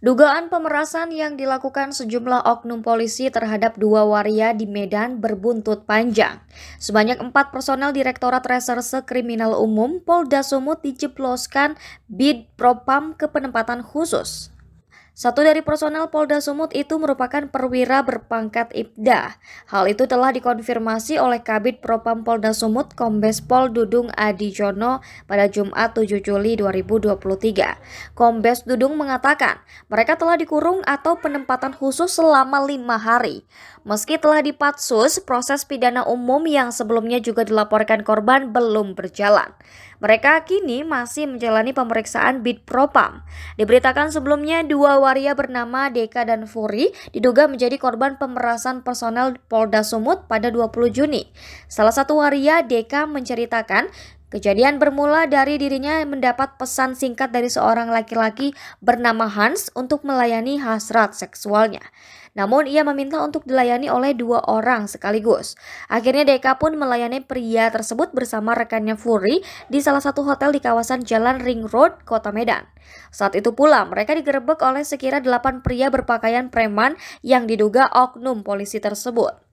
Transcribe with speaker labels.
Speaker 1: Dugaan pemerasan yang dilakukan sejumlah oknum polisi terhadap dua waria di Medan berbuntut panjang. Sebanyak empat personel Direktorat Reserse Kriminal Umum Polda Sumut dijebloskan bid propam ke penempatan khusus. Satu dari personel Polda Sumut itu merupakan perwira berpangkat Ibda. Hal itu telah dikonfirmasi oleh Kabit Propam Polda Sumut Kombes Pol Dudung Adi Jono, pada Jumat 7 Juli 2023. Kombes Dudung mengatakan mereka telah dikurung atau penempatan khusus selama lima hari. Meski telah dipatsus, proses pidana umum yang sebelumnya juga dilaporkan korban belum berjalan. Mereka kini masih menjalani pemeriksaan Bid Propam. Diberitakan sebelumnya dua waria bernama Deka dan Furi diduga menjadi korban pemerasan personel Polda Sumut pada 20 Juni. Salah satu waria Deka menceritakan Kejadian bermula dari dirinya mendapat pesan singkat dari seorang laki-laki bernama Hans untuk melayani hasrat seksualnya. Namun ia meminta untuk dilayani oleh dua orang sekaligus. Akhirnya Deka pun melayani pria tersebut bersama rekannya Furi di salah satu hotel di kawasan Jalan Ring Road, Kota Medan. Saat itu pula mereka digerebek oleh sekira delapan pria berpakaian preman yang diduga oknum polisi tersebut.